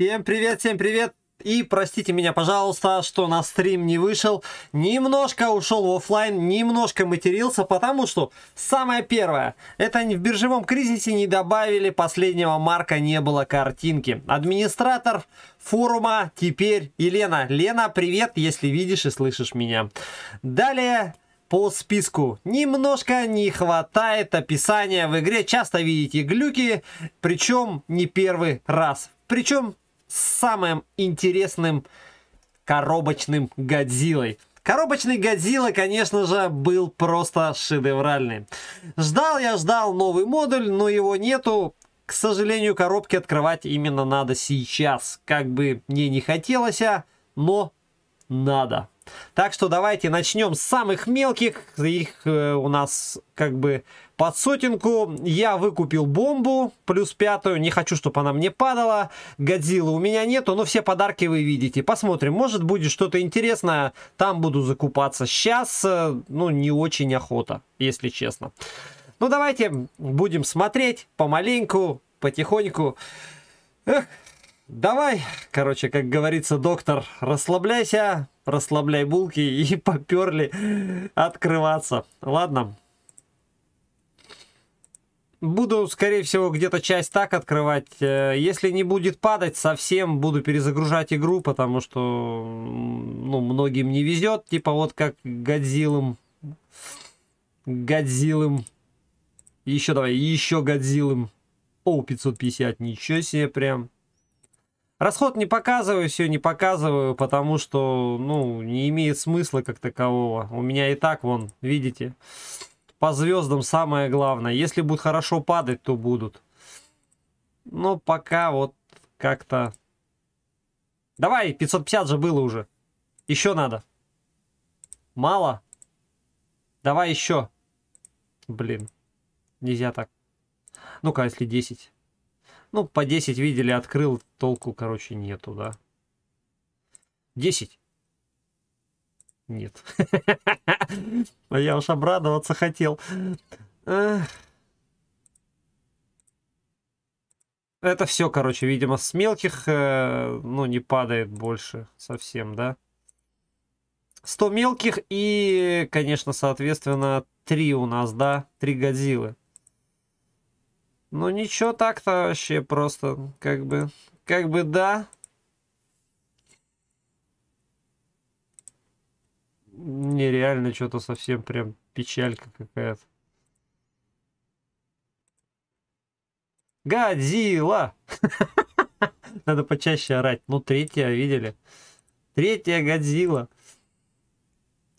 Всем привет, всем привет! И простите меня, пожалуйста, что на стрим не вышел. Немножко ушел в офлайн, немножко матерился, потому что самое первое, это в биржевом кризисе не добавили последнего марка, не было картинки. Администратор форума теперь Елена. Лена, привет, если видишь и слышишь меня. Далее по списку. Немножко не хватает описания в игре. Часто видите глюки, причем не первый раз. Причем самым интересным коробочным Годзиллой. Коробочный Годзилла, конечно же, был просто шедевральный. Ждал я, ждал новый модуль, но его нету. К сожалению, коробки открывать именно надо сейчас. Как бы мне не хотелось, а, но надо. Так что давайте начнем с самых мелких. Их э, у нас как бы под сотенку. Я выкупил бомбу, плюс пятую. Не хочу, чтобы она мне падала. Годзиллы у меня нету, но все подарки вы видите. Посмотрим, может будет что-то интересное. Там буду закупаться. Сейчас, э, ну, не очень охота, если честно. Ну, давайте будем смотреть помаленьку, потихоньку. Эх. Давай, короче, как говорится, доктор, расслабляйся, расслабляй булки и поперли открываться. Ладно. Буду, скорее всего, где-то часть так открывать. Э, если не будет падать совсем, буду перезагружать игру, потому что ну, многим не везет. Типа вот как Годзиллам. Годзиллам. Еще давай, еще Годзиллам. О, 550, ничего себе прям. Расход не показываю, все не показываю, потому что, ну, не имеет смысла как такового. У меня и так, вон, видите, по звездам самое главное. Если будут хорошо падать, то будут. Но пока вот как-то... Давай, 550 же было уже. Еще надо. Мало? Давай еще. Блин. Нельзя так. Ну-ка, если 10. Ну, по 10 видели, открыл, толку, короче, нету, да. 10? Нет. А я уж обрадоваться хотел. Это все, короче, видимо, с мелких, э, ну, не падает больше совсем, да? 100 мелких и, конечно, соответственно, 3 у нас, да? 3 Годзиллы. Ну ничего так-то вообще просто, как бы, как бы да. Нереально что-то совсем прям печалька какая-то. Годзилла! Надо почаще орать. Ну, третья, видели? Третья Годзилла.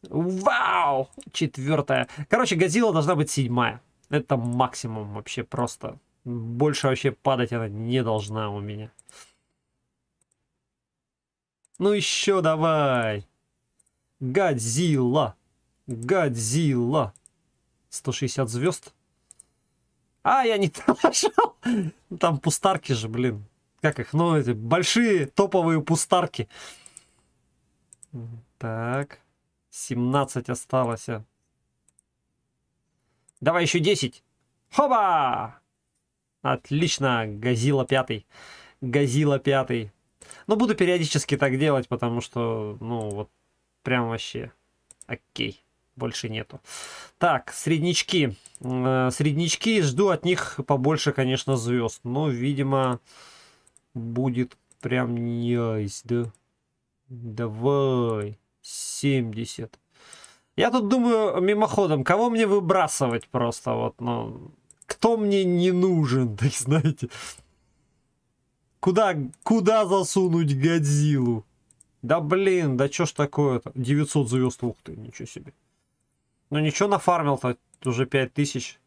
Вау! Четвертая. Короче, Годзилла должна быть седьмая. Это максимум вообще просто. Больше вообще падать она не должна у меня. Ну еще давай. Годзилла. Годзилла. 160 звезд. А, я не там. нажал. Там пустарки же, блин. Как их? Ну, эти большие топовые пустарки. Так. 17 осталось. Давай еще 10. Хоба! Отлично, Газила пятый. Газила пятый. Но ну, буду периодически так делать, потому что, ну, вот прям вообще окей. Больше нету. Так, среднички. Э, среднички. Жду от них побольше, конечно, звезд. Но, ну, видимо, будет прям ясь, да? Давай. 70. Я тут думаю мимоходом, кого мне выбрасывать просто вот, ну кто мне не нужен, так знаете. Куда, куда засунуть Годзиллу? Да блин, да чё ж такое-то? 900 звезд, ух ты, ничего себе. Ну ничего нафармил-то, уже 5000.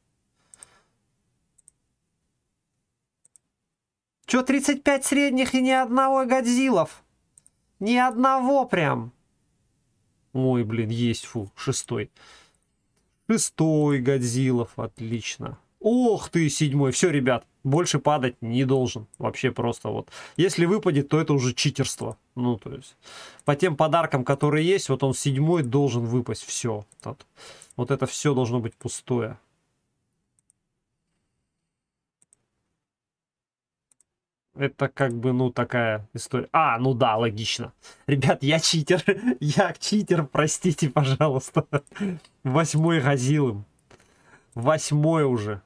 Чё, 35 средних и ни одного Годзиллов? Ни одного прям. Ой, блин, есть, фу, шестой. Шестой Годзиллов, отлично. Ох ты, седьмой. Все, ребят, больше падать не должен. Вообще просто вот. Если выпадет, то это уже читерство. Ну, то есть, по тем подаркам, которые есть, вот он седьмой должен выпасть. Все. Вот, вот это все должно быть пустое. Это как бы, ну, такая история. А, ну да, логично. Ребят, я читер. Я читер, простите, пожалуйста. Восьмой газилым, Восьмой уже.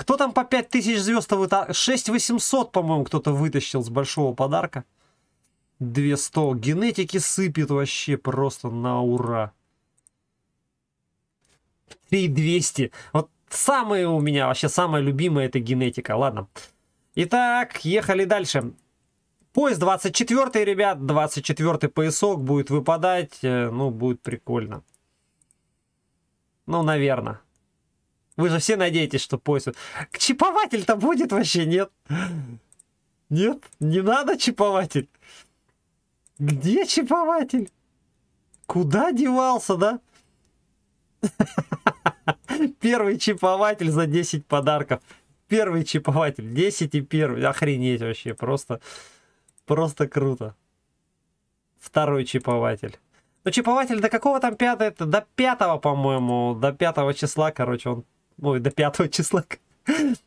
Кто там по 5000 звезд вытащил? 6800, по-моему, кто-то вытащил с большого подарка. 200. Генетики сыпет вообще просто на ура. 3200. Вот самые у меня, вообще самая любимая это генетика. Ладно. Итак, ехали дальше. Поезд 24, ребят. 24 поясок будет выпадать. Э, ну, будет прикольно. Ну, наверное. Вы же все надеетесь, что поиск... Чипователь-то будет вообще, нет? Нет, не надо чипователь. Где чипователь? Куда девался, да? Первый чипователь за 10 подарков. Первый чипователь. 10 и первый. Охренеть вообще. Просто, просто круто. Второй чипователь. Ну, чипователь до какого там пятого? До пятого, по-моему. До пятого числа, короче, он Ой, до 5 числа.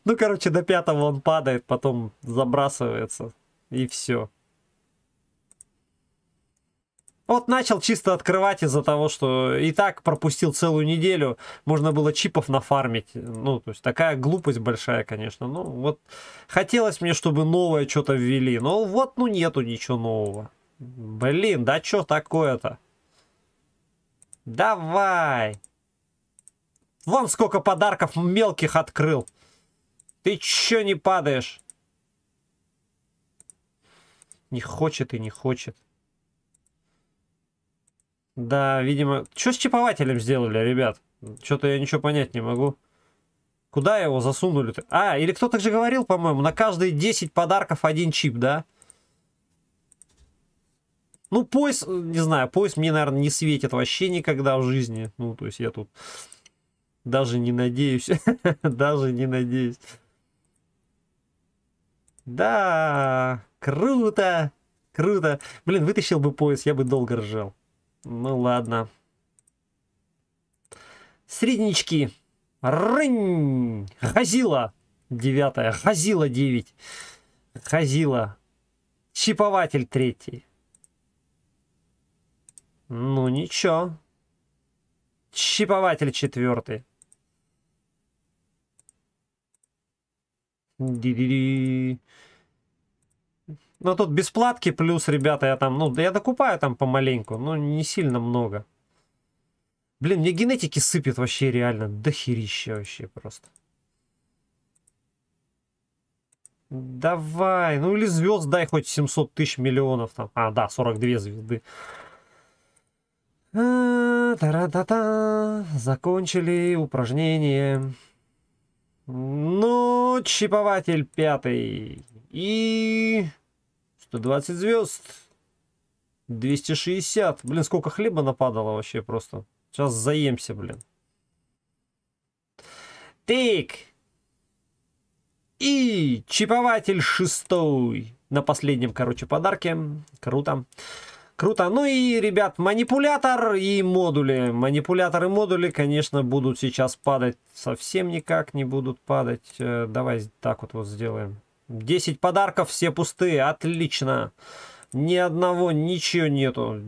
Ну, короче, до 5 он падает, потом забрасывается. И все. Вот начал чисто открывать из-за того, что и так пропустил целую неделю. Можно было чипов нафармить. Ну, то есть такая глупость большая, конечно. Ну, вот хотелось мне, чтобы новое что-то ввели. Но вот, ну, нету ничего нового. Блин, да что такое-то? Давай! Вон сколько подарков мелких открыл. Ты чё не падаешь? Не хочет и не хочет. Да, видимо... чё с чипователем сделали, ребят? Что-то я ничего понять не могу. Куда его засунули-то? А, или кто-то же говорил, по-моему, на каждые 10 подарков один чип, да? Ну, пояс, не знаю, пояс мне, наверное, не светит вообще никогда в жизни. Ну, то есть я тут даже не надеюсь. Даже не надеюсь. Да, круто. Круто. Блин, вытащил бы пояс, я бы долго ржал. Ну ладно. Среднички. Рынь. Хазила. Девятая. Хазила 9. Хазила. Чипователь третий. Ну ничего. Чипователь четвертый. Ди-ди-ди. Но ну, тут бесплатки плюс, ребята, я там, ну, я докупаю там помаленьку, но не сильно много. Блин, мне генетики сыпет вообще реально. Дохерища вообще просто. Давай, ну или звезд дай хоть 700 тысяч миллионов там. А, да, 42 звезды. А, э, та -та -та. Закончили упражнение. Ну, чипователь пятый. И 120 звезд. 260. Блин, сколько хлеба нападало вообще просто. Сейчас заемся, блин. Так. И чипователь шестой. На последнем, короче, подарке. Круто. Круто. Ну и, ребят, манипулятор и модули. Манипуляторы и модули, конечно, будут сейчас падать. Совсем никак не будут падать. Э, давай так вот, вот сделаем. 10 подарков, все пустые. Отлично. Ни одного, ничего нету.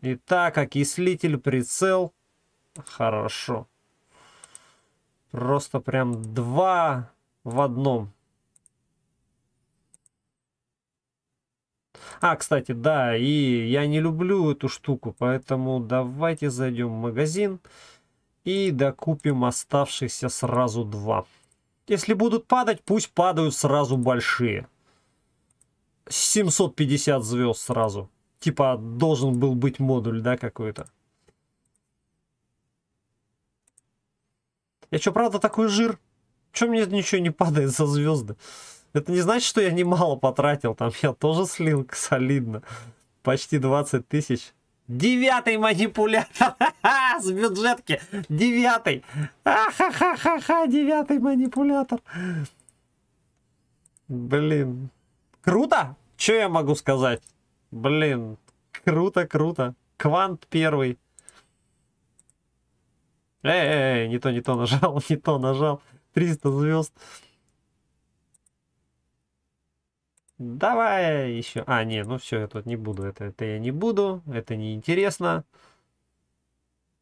Итак, окислитель, прицел. Хорошо. Просто прям два в одном. А, кстати, да, и я не люблю эту штуку, поэтому давайте зайдем в магазин и докупим оставшихся сразу два. Если будут падать, пусть падают сразу большие. 750 звезд сразу. Типа должен был быть модуль, да, какой-то. Я что, правда такой жир? Чем мне ничего не падает за звезды? Это не значит, что я немало потратил. Там я тоже слил солидно. Почти 20 тысяч. Девятый манипулятор с бюджетки. Девятый. Ахахахаха, девятый манипулятор. Блин. Круто? Что я могу сказать? Блин, круто, круто. Квант первый. Эй, эй, эй, не то, не то нажал, не то нажал. 300 звезд. Давай еще. А, не, ну все, я тут не буду. Это, это я не буду. Это неинтересно.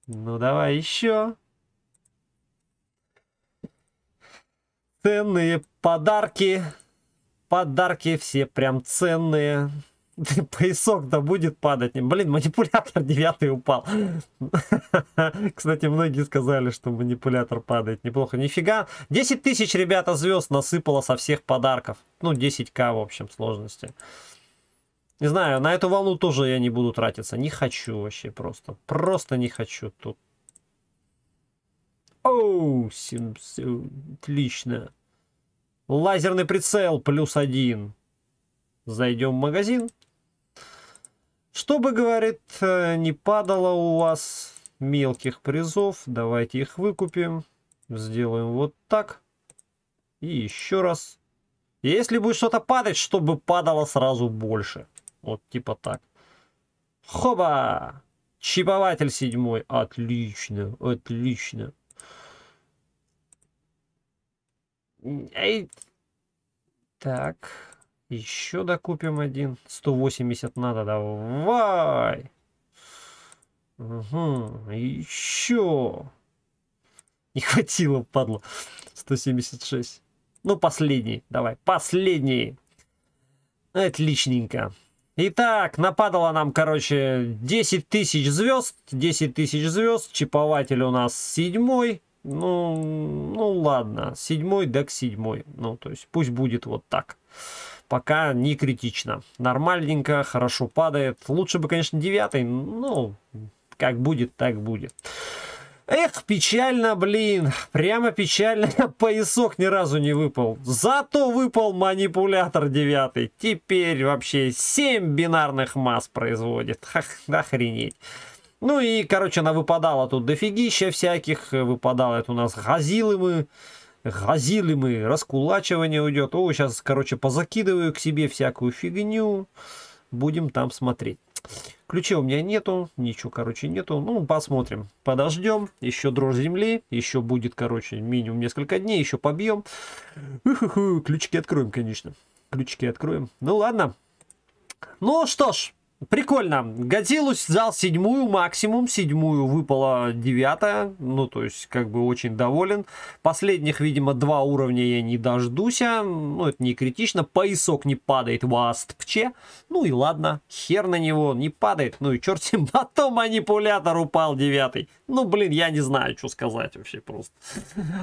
Ну давай еще. Ценные подарки. Подарки все прям ценные поясок да будет падать. Блин, манипулятор 9 упал. Кстати, многие сказали, что манипулятор падает. Неплохо. Нифига. 10 тысяч, ребята, звезд насыпало со всех подарков. Ну, 10к, в общем, сложности. Не знаю, на эту волну тоже я не буду тратиться. Не хочу вообще просто. Просто не хочу тут. О, отлично. Лазерный прицел плюс один. Зайдем в магазин. Чтобы, говорит, э, не падало у вас мелких призов, давайте их выкупим. Сделаем вот так. И еще раз. Если будет что-то падать, чтобы падало сразу больше. Вот типа так. Хоба! Чипователь седьмой. Отлично, отлично. Эй. Так. Еще докупим один. 180 надо, давай. Угу, еще. Не хватило, падла. 176. Ну, последний, давай, последний. Отличненько. Итак, нападало нам, короче, 10 тысяч звезд. 10 тысяч звезд. Чипователь у нас седьмой. Ну, ну ладно, седьмой дек седьмой. Ну, то есть пусть будет вот так. Пока не критично. Нормальненько, хорошо падает. Лучше бы, конечно, девятый, ну, как будет, так будет. Эх, печально, блин. Прямо печально. Поясок ни разу не выпал. Зато выпал манипулятор девятый. Теперь вообще 7 бинарных масс производит. Ох, охренеть. Ну и, короче, она выпадала тут дофигища всяких. Э, выпадала это у нас газилы мы. Газили мы, раскулачивание уйдет. О, сейчас, короче, позакидываю к себе всякую фигню. Будем там смотреть. Ключей у меня нету, ничего, короче, нету. Ну, посмотрим, подождем. Еще дрожь земли, еще будет, короче, минимум несколько дней, еще побьем. Ключики откроем, конечно. Ключики откроем. Ну, ладно. Ну что ж, Прикольно. Годзиллу взял седьмую максимум, седьмую выпала девятая. Ну, то есть, как бы очень доволен. Последних, видимо, два уровня я не дождуся. А, ну, это не критично. Поясок не падает в астпче. Ну и ладно, хер на него, не падает. Ну и черт с ним, то манипулятор упал девятый. Ну, блин, я не знаю, что сказать вообще просто.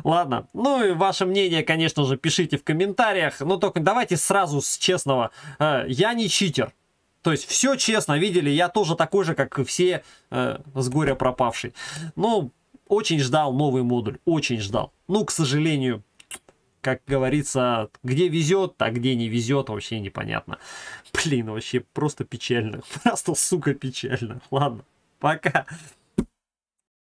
Ладно. Ну и ваше мнение, конечно же, пишите в комментариях. Но ну, только давайте сразу с честного. Э, я не читер. То есть все честно, видели, я тоже такой же, как и все э, с горя пропавший. Ну, очень ждал новый модуль, очень ждал. Ну, к сожалению, как говорится, где везет, а где не везет, вообще непонятно. Блин, вообще просто печально. Просто, сука, печально. Ладно, пока.